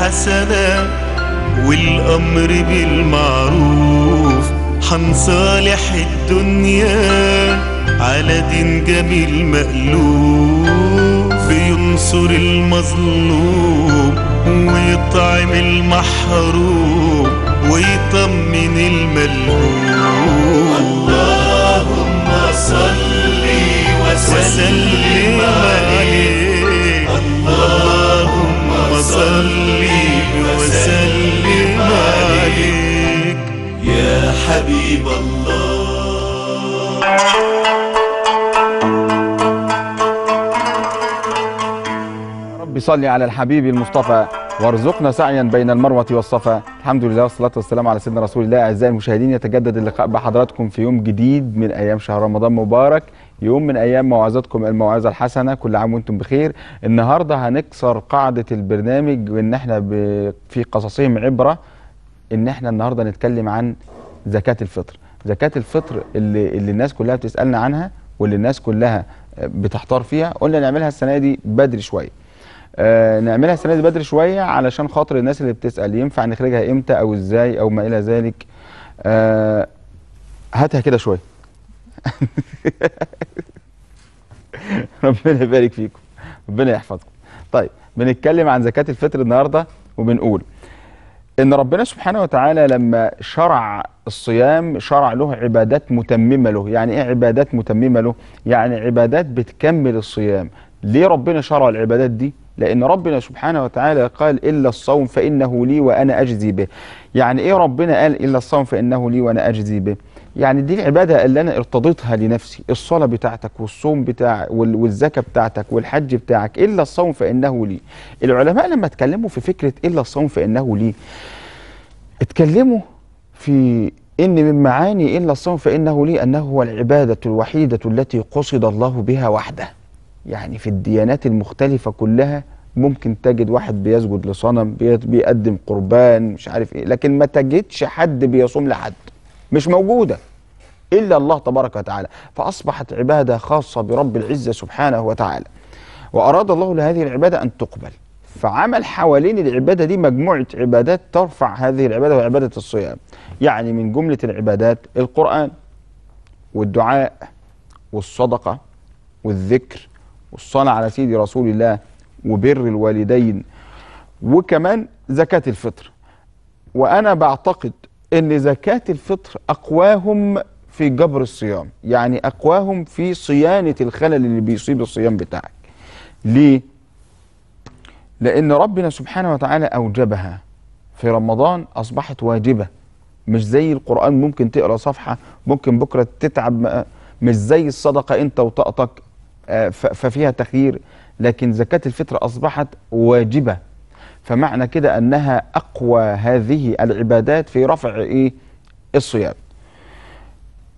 الحسنة والأمر بالمعروف حنصالح الدنيا على دين جميل مألوف بينصر المظلوم ويطعم المحروم ويطمن الملهوم اللهم صلي وسلم عليه الله صلي وسلم عليك يا حبيب الله رب صلي على الحبيب المصطفى وارزقنا سعيا بين المروة والصفا الحمد لله والصلاة والسلام على سيدنا رسول الله أعزائي المشاهدين يتجدد اللقاء بحضراتكم في يوم جديد من أيام شهر رمضان مبارك يوم من ايام موعظتكم الموعظه الحسنه كل عام وانتم بخير النهارده هنكسر قاعده البرنامج وان احنا في قصصهم عبره ان احنا النهارده نتكلم عن زكاه الفطر زكاه الفطر اللي, اللي الناس كلها بتسالنا عنها واللي الناس كلها بتحتار فيها قلنا نعملها السنه دي بدري شويه آه نعملها السنه دي بدري شويه علشان خاطر الناس اللي بتسال ينفع نخرجها امتى او ازاي او ما الى ذلك آه هاتها كده شويه ربنا يبارك فيكم ربنا يحفظكم طيب بنتكلم عن زكاة الفطر النهاردة وبنقول إن ربنا سبحانه وتعالى لما شرع الصيام شرع له عبادات متممة له يعني إيه عبادات متممة له؟ يعني عبادات بتكمل الصيام ليه ربنا شرع العبادات دي؟ لأن ربنا سبحانه وتعالى قال إلا الصوم فإنه لي وأنا أجزي به يعني إيه ربنا قال إلا الصوم فإنه لي وأنا أجزي به؟ يعني دي العباده اللي انا ارتضيتها لنفسي الصلاه بتاعتك والصوم بتاع والزكاه بتاعتك والحج بتاعك الا الصوم فانه لي العلماء لما اتكلموا في فكره الا الصوم فانه لي اتكلموا في ان من معاني الا الصوم فانه لي انه هو العباده الوحيده التي قصد الله بها وحده يعني في الديانات المختلفه كلها ممكن تجد واحد بيسجد لصنم بيقدم قربان مش عارف ايه لكن ما تجدش حد بيصوم لحد مش موجودة إلا الله تبارك وتعالى فأصبحت عبادة خاصة برب العزة سبحانه وتعالى وأراد الله لهذه العبادة أن تقبل فعمل حوالين العبادة دي مجموعة عبادات ترفع هذه العبادة وعبادة الصيام يعني من جملة العبادات القرآن والدعاء والصدقة والذكر والصلاة على سيدي رسول الله وبر الوالدين وكمان زكاة الفطر وأنا بعتقد ان زكاه الفطر اقواهم في جبر الصيام يعني اقواهم في صيانه الخلل اللي بيصيب الصيام بتاعك ليه لان ربنا سبحانه وتعالى اوجبها في رمضان اصبحت واجبه مش زي القران ممكن تقرا صفحه ممكن بكره تتعب مش زي الصدقه انت وطاقتك آه، ففيها تخيير لكن زكاه الفطر اصبحت واجبه فمعنى كده أنها أقوى هذه العبادات في رفع إيه الصيام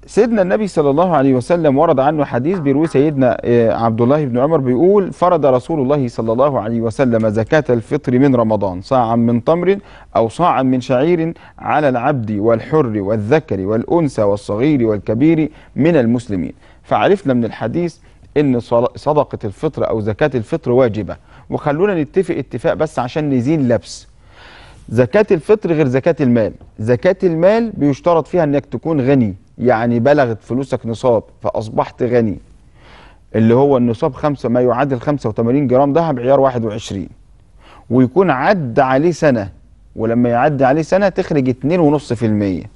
سيدنا النبي صلى الله عليه وسلم ورد عنه حديث بيروي سيدنا آه، عبد الله بن عمر بيقول فرض رسول الله صلى الله عليه وسلم زكاة الفطر من رمضان صاعا من تمر أو صاعا من شعير على العبد والحر والذكر والأنثى والصغير والكبير من المسلمين فعرفنا من الحديث أن صدقة الفطر أو زكاة الفطر واجبة وخلونا نتفق اتفاق بس عشان نزيل لبس زكاة الفطر غير زكاة المال زكاة المال بيشترط فيها انك تكون غني يعني بلغت فلوسك نصاب فاصبحت غني اللي هو النصاب خمسة ما يعادل 85 جرام ذهب عيار 21 ويكون عد عليه سنة ولما يعدي عليه سنة تخرج 2.5%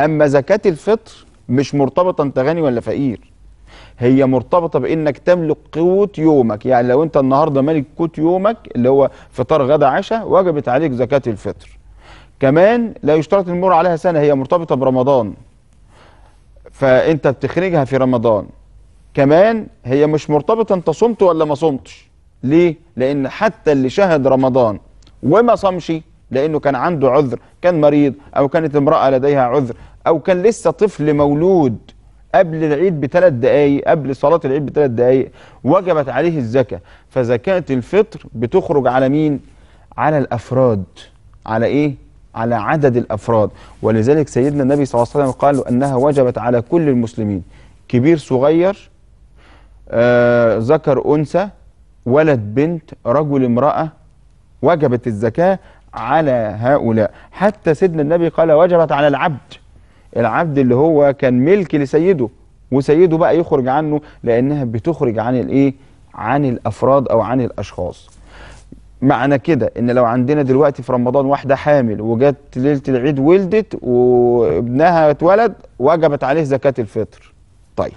أما زكاة الفطر مش مرتبطة أنت غني ولا فقير هي مرتبطه بانك تملك قوت يومك يعني لو انت النهارده مالك قوت يومك اللي هو فطار غدا عشاء وجبت عليك زكاه الفطر كمان لا يشترط المر عليها سنه هي مرتبطه برمضان فانت بتخرجها في رمضان كمان هي مش مرتبطه انت صمت ولا ما صمتش ليه لان حتى اللي شهد رمضان وما صامش لانه كان عنده عذر كان مريض او كانت امراه لديها عذر او كان لسه طفل مولود قبل العيد بثلاث دقايق قبل صلاة العيد بثلاث دقايق وجبت عليه الزكاة فزكاة الفطر بتخرج على مين؟ على الأفراد على إيه؟ على عدد الأفراد ولذلك سيدنا النبي صلى الله عليه وسلم قال أنها وجبت على كل المسلمين كبير صغير آه ذكر أنثى ولد بنت رجل امرأة وجبت الزكاة على هؤلاء حتى سيدنا النبي قال وجبت على العبد العبد اللي هو كان ملك لسيده وسيده بقى يخرج عنه لأنها بتخرج عن الإيه؟ عن الأفراد أو عن الأشخاص معنى كده ان لو عندنا دلوقتي في رمضان واحده حامل وجت ليله العيد ولدت وابنها اتولد وجبت عليه زكاه الفطر طيب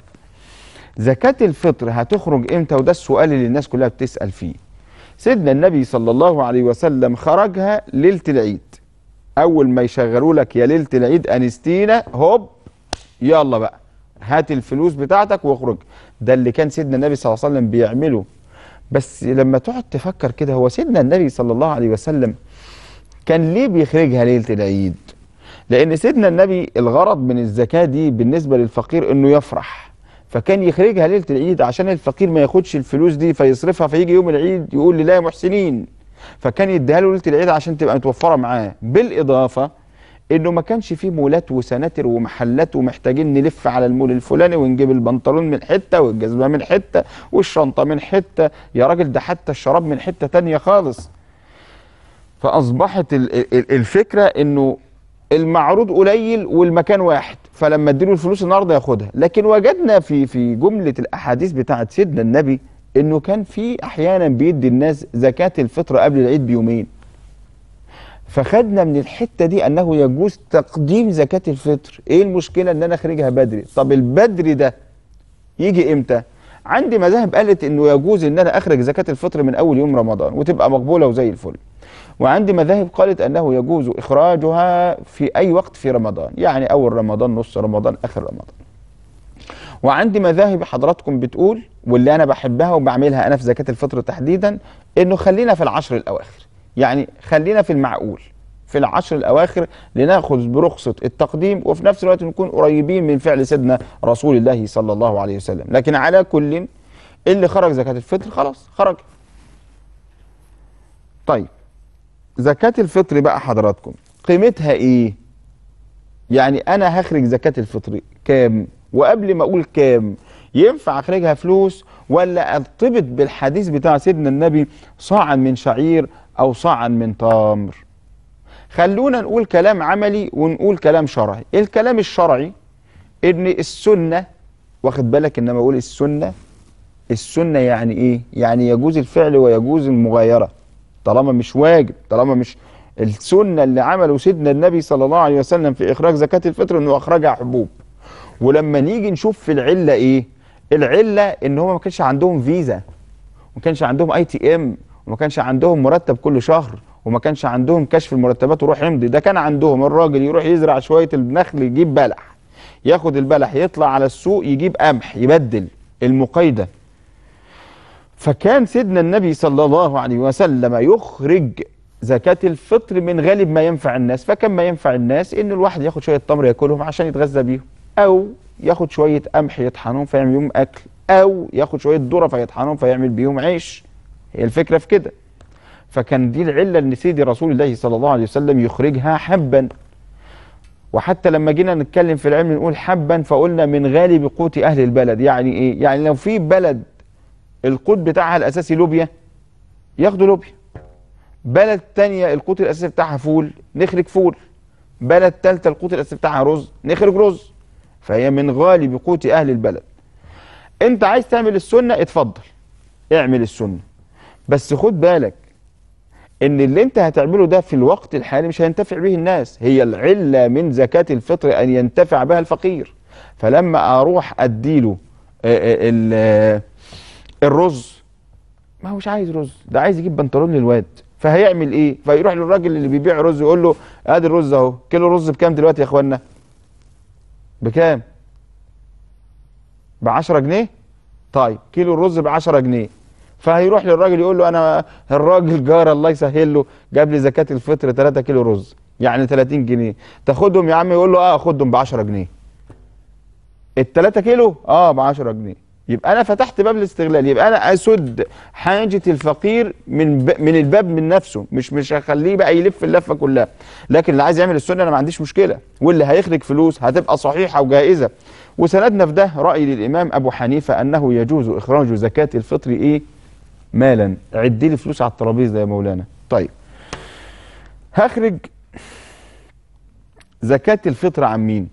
زكاه الفطر هتخرج امتى وده السؤال اللي الناس كلها بتسال فيه سيدنا النبي صلى الله عليه وسلم خرجها ليله العيد اول ما يشغلوا لك يا ليله العيد انستينا هوب يلا بقى هات الفلوس بتاعتك واخرج ده اللي كان سيدنا النبي صلى الله عليه وسلم بيعمله بس لما تقعد تفكر كده هو سيدنا النبي صلى الله عليه وسلم كان ليه بيخرجها ليله العيد لان سيدنا النبي الغرض من الزكاه دي بالنسبه للفقير انه يفرح فكان يخرجها ليله العيد عشان الفقير ما ياخدش الفلوس دي فيصرفها فيجي يوم العيد يقول لله محسنين فكان يديها له ليله العيد عشان تبقى متوفره معاه بالاضافه انه ما كانش فيه مولات وسناتر ومحلات ومحتاجين نلف على المول الفلاني ونجيب البنطلون من حته والجزمه من حته والشنطه من حته يا راجل ده حتى الشراب من حته تانية خالص فاصبحت الفكره انه المعروض قليل والمكان واحد فلما اديله الفلوس النهارده ياخدها لكن وجدنا في في جمله الاحاديث بتاعه سيدنا النبي انه كان في احيانا بيدي الناس زكاه الفطر قبل العيد بيومين فخدنا من الحته دي انه يجوز تقديم زكاه الفطر ايه المشكله ان انا اخرجها بدري طب البدري ده يجي امتى عندي مذاهب قالت انه يجوز ان انا اخرج زكاه الفطر من اول يوم رمضان وتبقى مقبوله وزي الفل وعندي مذاهب قالت انه يجوز اخراجها في اي وقت في رمضان يعني اول رمضان نص رمضان اخر رمضان وعندي مذاهب حضراتكم بتقول واللي انا بحبها وبعملها انا في زكاه الفطر تحديدا انه خلينا في العشر الاواخر يعني خلينا في المعقول في العشر الاواخر لناخذ برخصه التقديم وفي نفس الوقت نكون قريبين من فعل سيدنا رسول الله صلى الله عليه وسلم لكن على كل اللي خرج زكاه الفطر خلاص خرج طيب زكاه الفطر بقى حضراتكم قيمتها ايه يعني انا هخرج زكاه الفطر كام وقبل ما اقول كام ينفع اخرجها فلوس ولا ارتبط بالحديث بتاع سيدنا النبي صاعا من شعير او صاعا من تمر خلونا نقول كلام عملي ونقول كلام شرعي الكلام الشرعي ان السنه واخد بالك انما اقول السنه السنه يعني ايه يعني يجوز الفعل ويجوز المغايره طالما مش واجب طالما مش السنه اللي عمله سيدنا النبي صلى الله عليه وسلم في اخراج زكاه الفطر انه اخرجها حبوب ولما نيجي نشوف في العله ايه العله ان هم ما كانش عندهم فيزا وما كانش عندهم اي تي ام وما كانش عندهم مرتب كل شهر وما كانش عندهم كشف المرتبات وروح امضي ده كان عندهم الراجل يروح يزرع شويه النخل يجيب بلح ياخد البلح يطلع على السوق يجيب قمح يبدل المقايده فكان سيدنا النبي صلى الله عليه وسلم يخرج زكاة الفطر من غالب ما ينفع الناس فكان ما ينفع الناس ان الواحد ياخد شوية تمر ياكلهم عشان يتغذى بيهم او ياخد شويه قمح يطحنهم فيعمل بيهم اكل او ياخد شويه ذره فيطحنهم فيعمل بيهم عيش هي الفكره في كده فكان دي العله ان سيدي رسول الله صلى الله عليه وسلم يخرجها حبا وحتى لما جينا نتكلم في العلم نقول حبا فقلنا من غالب قوت اهل البلد يعني ايه يعني لو في بلد القوت بتاعها الاساسي لوبيا ياخدوا لوبيا بلد تانية القوت الاساسي بتاعها فول نخرج فول بلد تالتة القوت الاساسي بتاعها رز نخرج رز فهي من غالب قوت أهل البلد أنت عايز تعمل السنة اتفضل اعمل السنة بس خد بالك ان اللي انت هتعمله ده في الوقت الحالي مش هينتفع به الناس هي العله من زكاه الفطر ان ينتفع بها الفقير فلما اروح اديله آه، آه، آه، الرز ما هوش عايز رز ده عايز يجيب بنطلون للواد فهيعمل ايه فيروح للراجل اللي بيبيع رز يقول له ادي الرز اهو كيلو رز بكام دلوقتي يا اخوانا بكام ب 10 جنيه طيب كيلو الرز ب 10 جنيه فهيروح للراجل يقول له انا الراجل جار الله يسهل له جاب لي زكاه الفطر 3 كيلو رز يعني 30 جنيه تاخدهم يا عم يقول له اه خدهم ب 10 جنيه ال 3 كيلو اه ب 10 جنيه يبقى انا فتحت باب الاستغلال يبقى انا اسد حاجه الفقير من ب... من الباب من نفسه مش مش هخليه بقى يلف اللفه كلها لكن اللي عايز يعمل السنه انا ما عنديش مشكله واللي هيخرج فلوس هتبقى صحيحه وجائزه وسندنا في ده راي للامام ابو حنيفه انه يجوز اخراج زكاه الفطر ايه مالا عد لي فلوس على الترابيزه يا مولانا طيب هخرج زكاه الفطر عن مين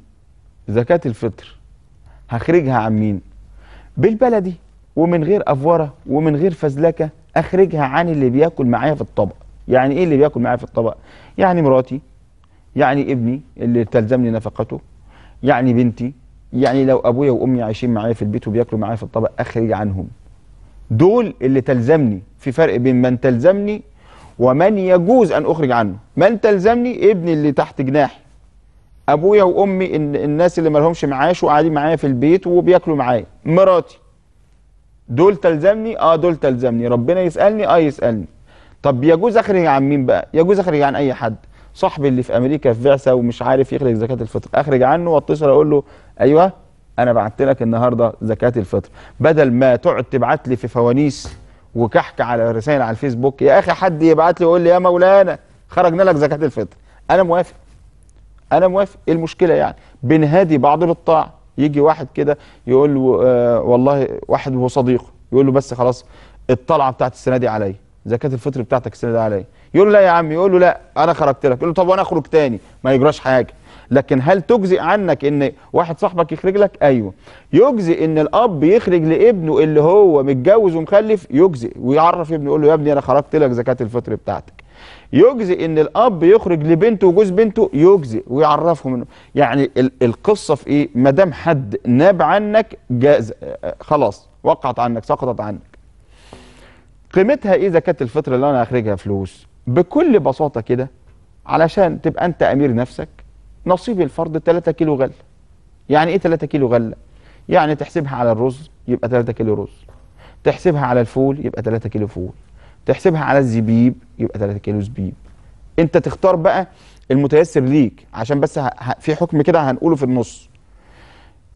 زكاه الفطر هخرجها عن مين بالبلدي ومن غير افوره ومن غير فزلكه اخرجها عن اللي بياكل معايا في الطبق يعني ايه اللي بياكل معايا في الطبق يعني مراتي يعني ابني اللي تلزمني نفقته يعني بنتي يعني لو ابويا وامي عايشين معايا في البيت وبياكلوا معايا في الطبق اخرج عنهم دول اللي تلزمني في فرق بين من تلزمني ومن يجوز ان اخرج عنه من تلزمني ابني اللي تحت جناحي ابويا وامي الناس اللي ما لهمش معاش وقاعدين معايا في البيت وبياكلوا معايا مراتي دول تلزمني اه دول تلزمني ربنا يسالني اه يسالني طب يجوز اخرج عن مين بقى يجوز اخرج عن اي حد صاحبي اللي في امريكا في بعثه ومش عارف يخرج زكاه الفطر اخرج عنه واتصل اقول له ايوه انا بعت لك النهارده زكاه الفطر بدل ما تقعد تبعت لي في فوانيس وكحك على رسائل على الفيسبوك يا اخي حد يبعت لي ويقول لي يا مولانا خرجنا لك زكاه الفطر انا موافق انا موافق ايه المشكله يعني بنهادي بعض للطاعه يجي واحد كده يقول له آه والله واحد وهو صديقه يقول له بس خلاص الطلعه بتاعت السنه دي عليا زكاه الفطر بتاعتك السنه دي عليا يقول له لا يا عم يقول له لا انا خرجت لك يقول له طب وانا اخرج تاني ما يجراش حاجه لكن هل تجزئ عنك ان واحد صاحبك يخرج لك ايوه يجزئ ان الاب يخرج لابنه اللي هو متجوز ومخلف يجزئ ويعرف ابنه يقول له يا ابني انا خرجت لك زكاه الفطر بتاعتك يجزي ان الاب يخرج لبنته وجوز بنته يجزي ويعرفهم انه يعني القصه في ايه ما دام حد ناب عنك جاز خلاص وقعت عنك سقطت عنك قيمتها ايه زكاه الفطر اللي انا اخرجها فلوس بكل بساطه كده علشان تبقى انت امير نفسك نصيب الفرد 3 كيلو غله يعني ايه 3 كيلو غله يعني تحسبها على الرز يبقى 3 كيلو رز تحسبها على الفول يبقى 3 كيلو فول تحسبها على الزبيب يبقى 3 كيلو زبيب انت تختار بقى المتيسر ليك عشان بس ه... في حكم كده هنقوله في النص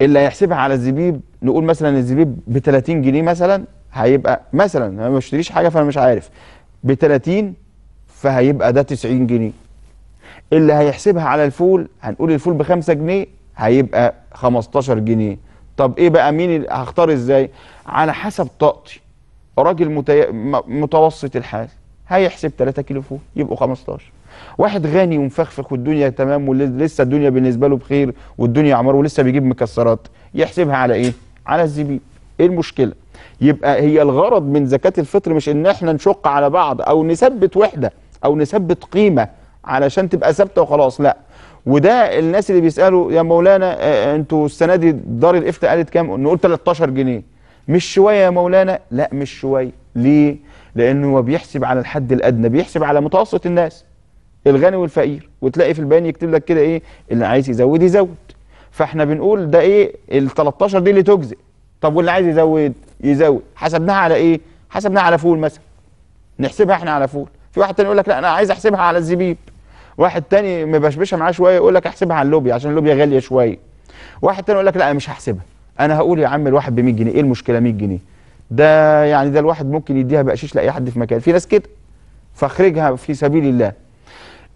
اللي هيحسبها على الزبيب نقول مثلا الزبيب ب 30 جنيه مثلا هيبقى مثلا انا ما بشتريش حاجه فانا مش عارف ب 30 فهيبقى ده 90 جنيه اللي هيحسبها على الفول هنقول الفول ب 5 جنيه هيبقى 15 جنيه طب ايه بقى مين هختار ازاي على حسب طاقتي راجل متي... متوسط الحال هيحسب 3 كيلو فول يبقوا 15 واحد غني ومفخفخ والدنيا تمام ولسه الدنيا بالنسبه له بخير والدنيا عمره ولسه بيجيب مكسرات يحسبها على ايه على الزبيب ايه المشكله يبقى هي الغرض من زكاه الفطر مش ان احنا نشق على بعض او نثبت وحده او نثبت قيمه علشان تبقى ثابته وخلاص لا وده الناس اللي بيسالوا يا مولانا آه، آه، انتوا السنه دي دار الافتاء قالت كام نقول 13 جنيه مش شوية يا مولانا لا مش شوية ليه لأنه هو بيحسب على الحد الأدنى بيحسب على متوسط الناس الغني والفقير وتلاقي في البيان يكتب لك كده ايه اللي عايز يزود يزود فاحنا بنقول ده ايه ال 13 دي اللي تجزئ طب واللي عايز يزود يزود حسبناها على ايه حسبناها على فول مثلا نحسبها احنا على فول في واحد تاني يقول لك لا انا عايز احسبها على الزبيب واحد تاني مبشبشه معاه شويه يقول لك احسبها على اللوبيا عشان اللوبيا غاليه شويه واحد تاني يقول لك لا مش هحسبها انا هقول يا عم الواحد ب 100 جنيه ايه المشكله 100 جنيه ده يعني ده الواحد ممكن يديها بقشيش لاي حد في مكان في ناس كده فاخرجها في سبيل الله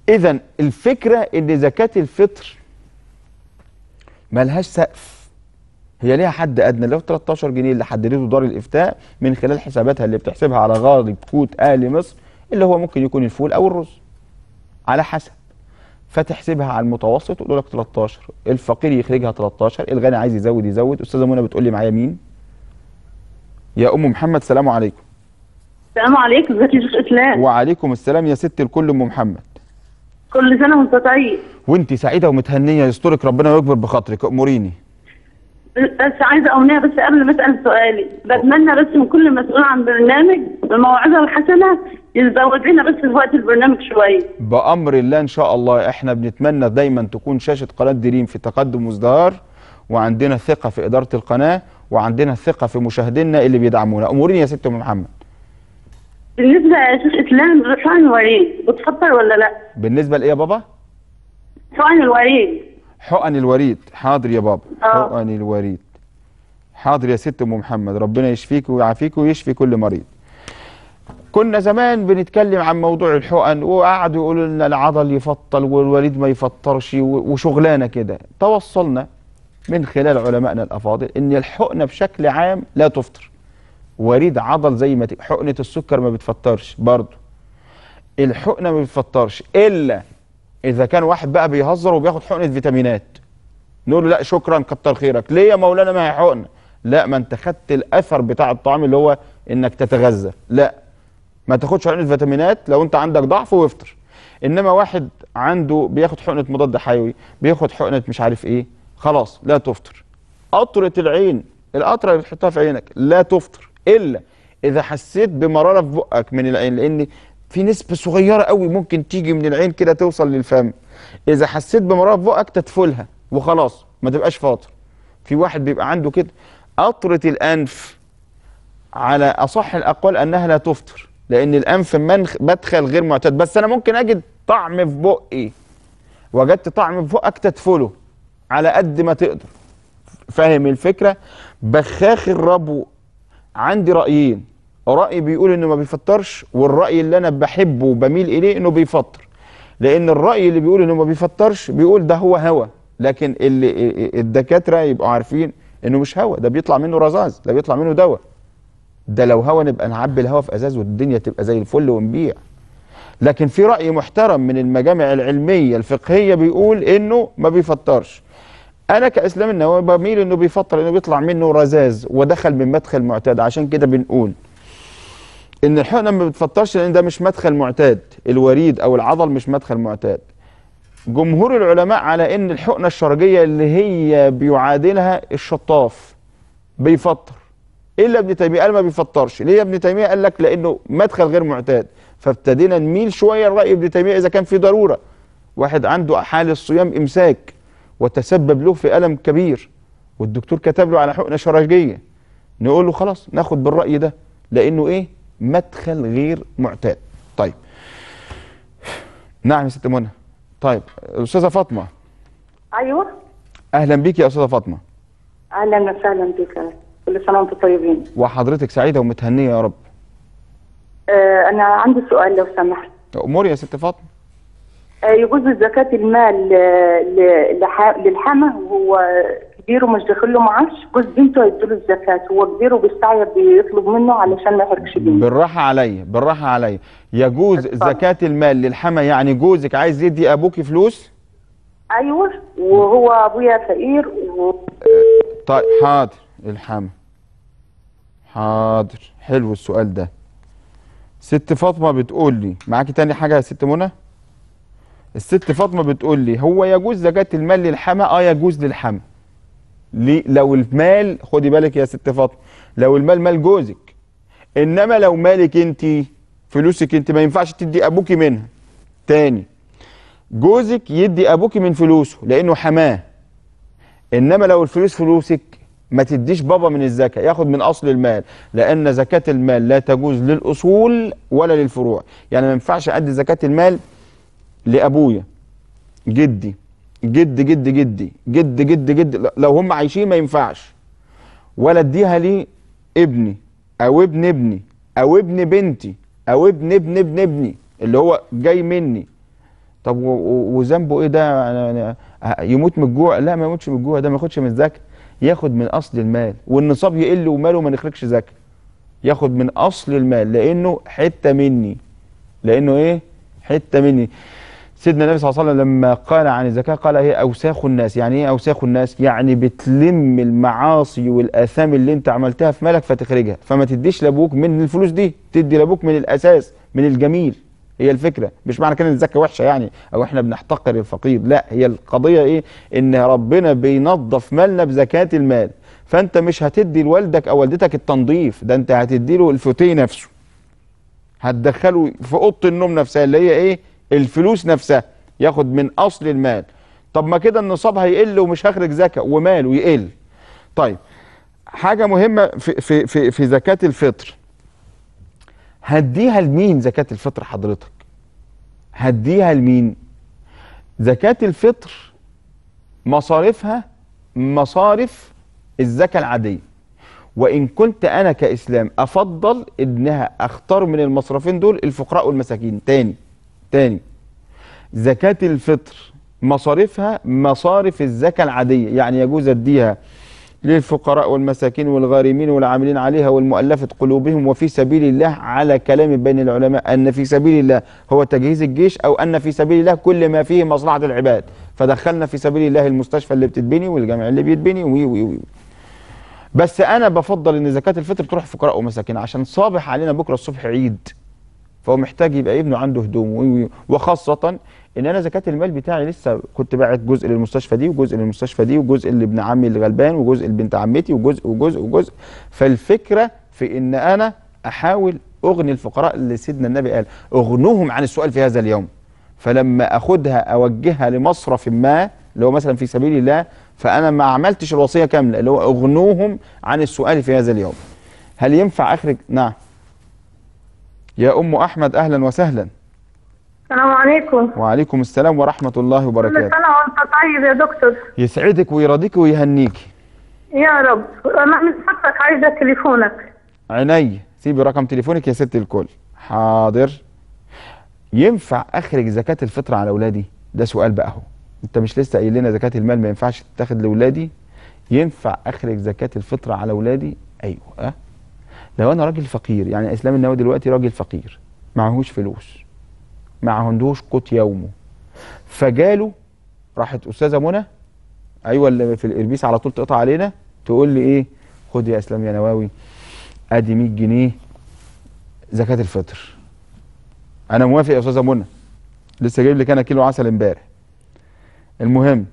اذا الفكره ان زكاه الفطر ملهاش سقف هي ليها حد ادنى اللي هو 13 جنيه اللي حددته دار الافتاء من خلال حساباتها اللي بتحسبها على غرض قوت اهل مصر اللي هو ممكن يكون الفول او الرز على حسب فتحسبها على المتوسط وتقول لك 13 الفقير يخرجها 13 الغني عايز يزود يزود استاذه منى بتقول لي معايا مين يا ام محمد سلام عليكم السلام عليكم ازيك يا شيخ اسلام وعليكم السلام يا ست الكل ام محمد كل سنه وانت طيب وانت سعيده ومتهنيه يسترك ربنا ويكبر بخاطرك اموريني بس عايزه امنيه بس قبل ما اسال سؤالي بتمنى بس من كل مسؤول عن برنامج الموعظه الحسنه يتزود لنا بس في وقت البرنامج شويه بامر الله ان شاء الله احنا بنتمنى دايما تكون شاشه قناه دريم في تقدم وازدهار وعندنا ثقه في اداره القناه وعندنا ثقه في مشاهدينا اللي بيدعمونا امورين يا ست ام محمد بالنسبه شيخ اسلام رفعان الوريد بتفطر ولا لا بالنسبه لايه يا بابا حقن الوريد حقن الوريد حاضر يا بابا أوه. حقن الوريد حاضر يا ست ام محمد ربنا يشفيك ويعافيك ويشفي كل مريض كنا زمان بنتكلم عن موضوع الحقن وقعدوا يقولوا لنا العضل يفطل والوليد ما يفطرش وشغلانه كده توصلنا من خلال علمائنا الافاضل ان الحقنه بشكل عام لا تفطر وريد عضل زي ما حقنه السكر ما بتفطرش برضه الحقنه ما بتفطرش الا اذا كان واحد بقى بيهزر وبياخد حقنه فيتامينات نقول له لا شكرا كتر خيرك ليه يا مولانا ما هي حقنه لا ما انت خدت الاثر بتاع الطعام اللي هو انك تتغذى لا ما تاخدش حقنه فيتامينات لو انت عندك ضعف وافطر انما واحد عنده بياخد حقنه مضاد حيوي بياخد حقنه مش عارف ايه خلاص لا تفطر قطره العين القطره اللي بتحطها في عينك لا تفطر الا اذا حسيت بمراره في بقك من العين لان في نسبه صغيره قوي ممكن تيجي من العين كده توصل للفم اذا حسيت بمراره في بقك تدفلها وخلاص ما تبقاش فاطر في واحد بيبقى عنده كده قطره الانف على اصح الاقوال انها لا تفطر لان الانف منخ مدخل غير معتاد بس انا ممكن اجد طعم في بقي وجدت طعم في بقك تدفله على قد ما تقدر فاهم الفكره بخاخ الربو عندي رايين راي بيقول انه ما بيفطرش والراي اللي انا بحبه وبميل اليه انه بيفطر لان الراي اللي بيقول انه ما بيفطرش بيقول ده هو هوا لكن اللي الدكاتره يبقوا عارفين انه مش هوا ده بيطلع منه رذاذ ده بيطلع منه دواء ده لو هوا نبقى نعبي الهوا في ازاز والدنيا تبقى زي الفل ونبيع لكن في راي محترم من المجامع العلميه الفقهيه بيقول انه ما بيفطرش انا كاسلام النووي بميل انه بيفطر لانه بيطلع منه رذاذ ودخل من مدخل معتاد عشان كده بنقول ان الحقنه ما بتفطرش لان ده مش مدخل معتاد الوريد او العضل مش مدخل معتاد جمهور العلماء على ان الحقنه الشرجيه اللي هي بيعادلها الشطاف بيفطر الا ابن تيميه قال ما بيفطرش ليه ابن تيميه قال لك لانه مدخل غير معتاد فابتدينا نميل شويه لراي ابن تيميه اذا كان في ضروره واحد عنده حال الصيام امساك وتسبب له في الم كبير والدكتور كتب له على حقنه شرجيه نقول له خلاص ناخد بالراي ده لانه ايه مدخل غير معتاد طيب نعم يا ست منى طيب استاذه فاطمه ايوه اهلا بيك يا استاذه فاطمه اهلا وسهلا بك كل سنه وانتم طيبين وحضرتك سعيده ومتهنيه يا رب آه، انا عندي سؤال لو سمحت امور يا ست فاطمه آه، يجوز زكاه المال آه، للحمى وهو كبير ومش داخل له معاش جوز بنته هيديله الزكاه هو كبير وبيستعير بيطلب منه علشان ما يحرجش بيه بالراحه عليا بالراحه عليا يجوز زكاه المال للحمى يعني جوزك عايز يدي ابوكي فلوس ايوه وهو ابويا فقير و... طيب حاضر الحامه حاضر حلو السؤال ده ست فاطمه بتقول لي معاكي تاني حاجه يا ست منى الست فاطمه بتقول لي هو يجوز زكاه المال للحمى اه يجوز للحمى ليه لو المال خدي بالك يا ست فاطمه لو المال مال جوزك انما لو مالك انت فلوسك انت ما ينفعش تدي ابوكي منها تاني جوزك يدي ابوكي من فلوسه لانه حماه انما لو الفلوس فلوسك ما تديش بابا من الزكاة ياخد من أصل المال لأن زكاة المال لا تجوز للأصول ولا للفروع يعني ما ينفعش أدي زكاة المال لأبويا جدي جد جد جدي جد جد جد لو هم عايشين ما ينفعش ولا اديها لي ابني او ابن ابني او ابن بنتي او ابن ابن ابن ابني اللي هو جاي مني طب وذنبه ايه ده يعني يموت من الجوع لا ما يموتش من الجوع ده ما ياخدش من الزكاه ياخد من اصل المال والنصاب يقل وماله ما نخرجش زكاه ياخد من اصل المال لانه حته مني لانه ايه حته مني سيدنا النبي صلى الله عليه وسلم لما قال عن الزكاه قال هي إيه؟ اوساخ الناس يعني ايه اوساخ الناس يعني بتلم المعاصي والاثام اللي انت عملتها في مالك فتخرجها فما تديش لابوك من الفلوس دي تدي لابوك من الاساس من الجميل هي الفكره مش معنى كده ان الزكاه وحشه يعني او احنا بنحتقر الفقير لا هي القضيه ايه ان ربنا بينظف مالنا بزكاه المال فانت مش هتدي لوالدك او والدتك التنظيف ده انت هتدي له الفوتيه نفسه هتدخله في اوضه النوم نفسها اللي هي ايه الفلوس نفسها ياخد من اصل المال طب ما كده النصاب هيقل ومش هخرج زكاه وماله يقل طيب حاجه مهمه في في في, في زكاه الفطر هديها لمين زكاة الفطر حضرتك هديها لمين زكاة الفطر مصاريفها مصارف الزكاة العادية وإن كنت أنا كإسلام أفضل إنها أختار من المصرفين دول الفقراء والمساكين تاني تاني زكاة الفطر مصاريفها مصارف الزكاة العادية يعني يجوز أديها للفقراء والمساكين والغارمين والعاملين عليها والمؤلفة قلوبهم وفي سبيل الله على كلام بين العلماء أن في سبيل الله هو تجهيز الجيش أو أن في سبيل الله كل ما فيه مصلحة العباد فدخلنا في سبيل الله المستشفى اللي بتتبني والجامع اللي بيتبني وي وي وي بس أنا بفضل إن زكاة الفطر تروح فقراء ومساكين عشان صابح علينا بكرة الصبح عيد فهو محتاج يبقى ابنه عنده هدوم وخاصة ان انا زكاه المال بتاعي لسه كنت باعت جزء للمستشفى دي وجزء للمستشفى دي وجزء لابن عمي اللي غلبان وجزء لبنت عمتي وجزء وجزء وجزء فالفكره في ان انا احاول اغني الفقراء اللي سيدنا النبي قال اغنوهم عن السؤال في هذا اليوم فلما اخدها اوجهها لمصرف ما اللي هو مثلا في سبيل الله فانا ما عملتش الوصيه كامله اللي هو اغنوهم عن السؤال في هذا اليوم هل ينفع اخرج نعم يا ام احمد اهلا وسهلا السلام عليكم وعليكم السلام ورحمة الله وبركاته كل سنة وأنت طيب يا دكتور يسعدك ويرضيك ويهنيك يا رب أنا من حضرتك عايزة تليفونك عيني سيبي رقم تليفونك يا ست الكل حاضر ينفع أخرج زكاة الفطر على أولادي ده سؤال بقى أهو أنت مش لسه قايل لنا زكاة المال ما ينفعش تتاخد لأولادي ينفع أخرج زكاة الفطر على أولادي أيوه أه؟ لو أنا راجل فقير يعني إسلام النووي دلوقتي راجل فقير معهوش فلوس ما عندوش قوت يومه فجاله راحت استاذه منى ايوه اللي في الاربيس على طول تقطع علينا تقول لي ايه خد يا اسلام يا نواوي ادي 100 جنيه زكاه الفطر انا موافق يا استاذه منى لسه جايب لك انا كيلو عسل امبارح المهم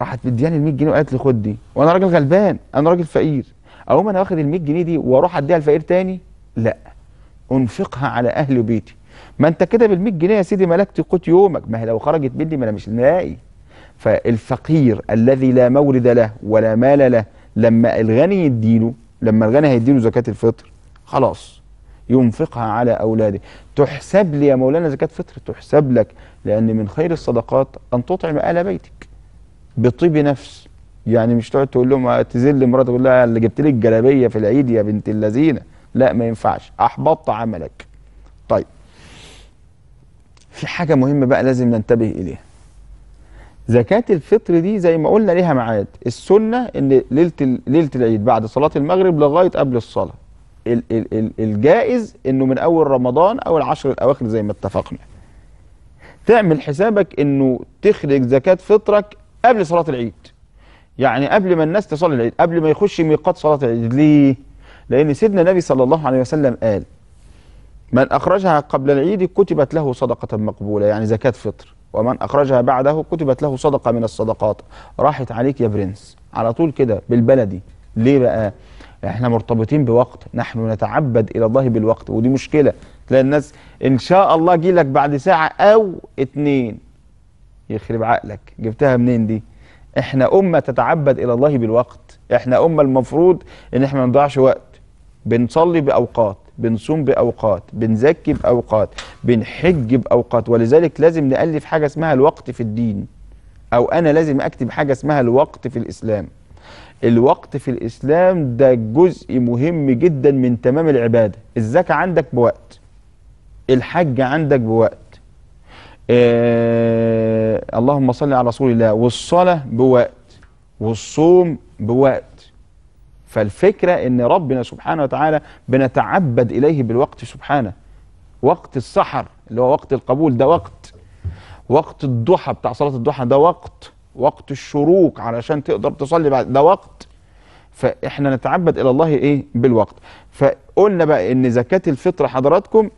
راحت مدياني ال 100 جنيه وقالت لي خد دي وانا راجل غلبان انا راجل فقير اقوم انا واخد ال 100 جنيه دي واروح اديها لفقير تاني لا انفقها على اهل بيتي ما انت كده بال 100 جنيه يا سيدي ملكت قوت يومك ما هي لو خرجت مني ما انا مش لاقي فالفقير الذي لا مورد له ولا مال له لما الغني يديله لما الغني هيديله زكاه الفطر خلاص ينفقها على اولاده تحسب لي يا مولانا زكاه فطر تحسب لك لان من خير الصدقات ان تطعم ال بيتك بطيب نفس يعني مش تقعد تقول لهم تذل مراتك تقول لها اللي جبت لي الجلابيه في العيد يا بنت اللذينه لا ما ينفعش احبطت عملك في حاجة مهمة بقى لازم ننتبه إليها زكاة الفطر دي زي ما قلنا ليها ميعاد السنة إن ليلة ليلة العيد بعد صلاة المغرب لغاية قبل الصلاة ال ال ال الجائز إنه من أول رمضان أو العشر الأواخر زي ما اتفقنا تعمل حسابك إنه تخرج زكاة فطرك قبل صلاة العيد يعني قبل ما الناس تصلي العيد قبل ما يخش ميقات صلاة العيد ليه؟ لأن سيدنا النبي صلى الله عليه وسلم قال من أخرجها قبل العيد كتبت له صدقة مقبولة يعني زكاة فطر ومن أخرجها بعده كتبت له صدقة من الصدقات راحت عليك يا برنس على طول كده بالبلدي ليه بقى احنا مرتبطين بوقت نحن نتعبد إلى الله بالوقت ودي مشكلة تلاقي الناس إن شاء الله جيلك بعد ساعة أو اتنين يخرب عقلك جبتها منين دي احنا أمة تتعبد إلى الله بالوقت احنا أمة المفروض إن احنا ما نضيعش وقت بنصلي بأوقات بنصوم باوقات بنزكي باوقات بنحج باوقات ولذلك لازم نالف حاجه اسمها الوقت في الدين او انا لازم اكتب حاجه اسمها الوقت في الاسلام الوقت في الاسلام ده جزء مهم جدا من تمام العباده الزكاه عندك بوقت الحج عندك بوقت آه اللهم صل على رسول الله والصلاه بوقت والصوم بوقت فالفكرة أن ربنا سبحانه وتعالى بنتعبد إليه بالوقت سبحانه وقت السحر اللي هو وقت القبول ده وقت وقت الضحى بتاع صلاة الضحى ده وقت وقت الشروق علشان تقدر تصلي بعد ده وقت فإحنا نتعبد إلى الله إيه بالوقت فقلنا بقى أن زكاة الفطر حضراتكم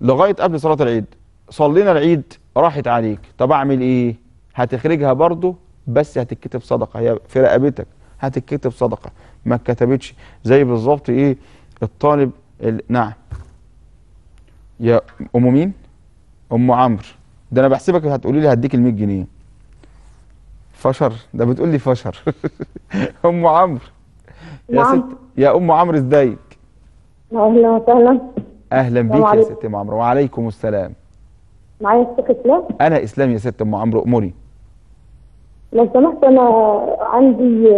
لغاية قبل صلاة العيد صلينا العيد راحت عليك طب أعمل إيه هتخرجها برضو بس هتتكتب صدقة هي في رقبتك هتتكتب صدقة ما اتكتبتش زي بالظبط ايه الطالب نعم يا ام مين ام عمرو ده انا بحسبك هتقولي لي هديك ال 100 جنيه فشر ده بتقول لي فشر ام عمرو يا نعم. ست يا ام عمرو ازيك اهلا وسهلا اهلا بيك يا ست ام عمرو وعليكم السلام معايا الشيخ اسلام انا اسلام يا ست ام عمرو اموري لو سمحت انا عندي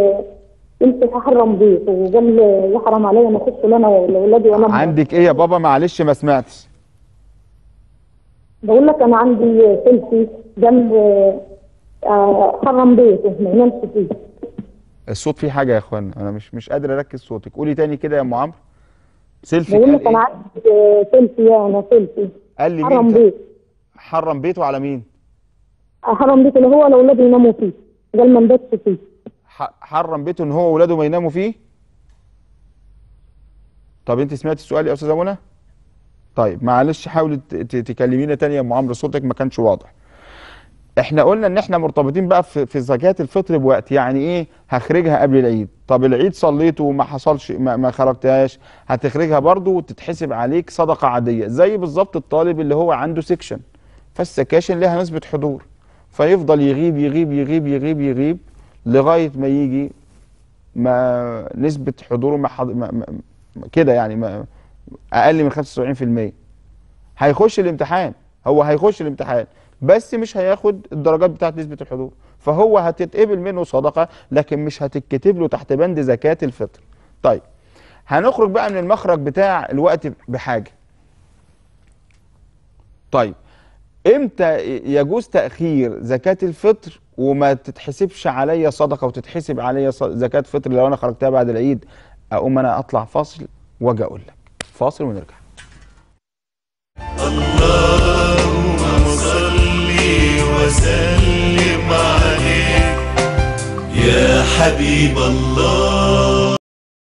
انت هحرم بيت وقال يحرم عليا ما اخش انا ولادي وانا عندك ايه يا بابا معلش ما سمعتش بقول لك انا عندي سلفي جنب آه، حرم بيت ما ينامش فيه الصوت فيه حاجه يا اخوانا انا مش مش قادر اركز صوتك قولي تاني كده يا ام عمرو سيلفي بقول لك انا ايه؟ عندي سيلفي انا سيلفي قال لي حرم بيت حرم بيته على مين؟ آه، حرم بيته اللي هو الاولاد يناموا فيه قال ما نباتش فيه حرم بيته ان هو واولاده ما يناموا فيه طب انت سمعت السؤال يا استاذه منى طيب معلش حاولي تكلمينا تاني يا ام عمرو صوتك ما كانش واضح احنا قلنا ان احنا مرتبطين بقى في, زكاه الفطر بوقت يعني ايه هخرجها قبل العيد طب العيد صليته وما حصلش ما, ما خرجتهاش هتخرجها برضو وتتحسب عليك صدقه عاديه زي بالظبط الطالب اللي هو عنده سكشن فالسكاشن لها نسبه حضور فيفضل يغيب يغيب يغيب يغيب يغيب, يغيب لغايه ما يجي ما نسبه حضوره ما حض... ما... ما... كده يعني ما... اقل من 75% هيخش الامتحان هو هيخش الامتحان بس مش هياخد الدرجات بتاعت نسبه الحضور فهو هتتقبل منه صدقه لكن مش هتتكتب له تحت بند زكاه الفطر طيب هنخرج بقى من المخرج بتاع الوقت بحاجه طيب امتى يجوز تاخير زكاه الفطر وما تتحسبش عليا صدقه وتتحسب عليا زكاه فطر لو انا خرجتها بعد العيد اقوم انا اطلع فاصل واجي اقول لك فاصل ونرجع اللهم صل وسلم عليك يا حبيب الله